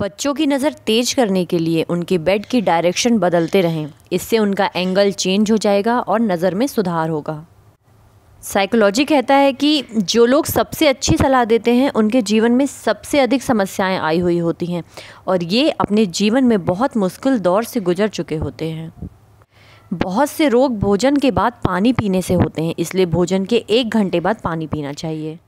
बच्चों की नज़र तेज करने के लिए उनके बेड की डायरेक्शन बदलते रहें इससे उनका एंगल चेंज हो जाएगा और नज़र में सुधार होगा साइकोलॉजी कहता है कि जो लोग सबसे अच्छी सलाह देते हैं उनके जीवन में सबसे अधिक समस्याएं आई हुई होती हैं और ये अपने जीवन में बहुत मुश्किल दौर से गुजर चुके होते हैं बहुत से रोग भोजन के बाद पानी पीने से होते हैं इसलिए भोजन के एक घंटे बाद पानी पीना चाहिए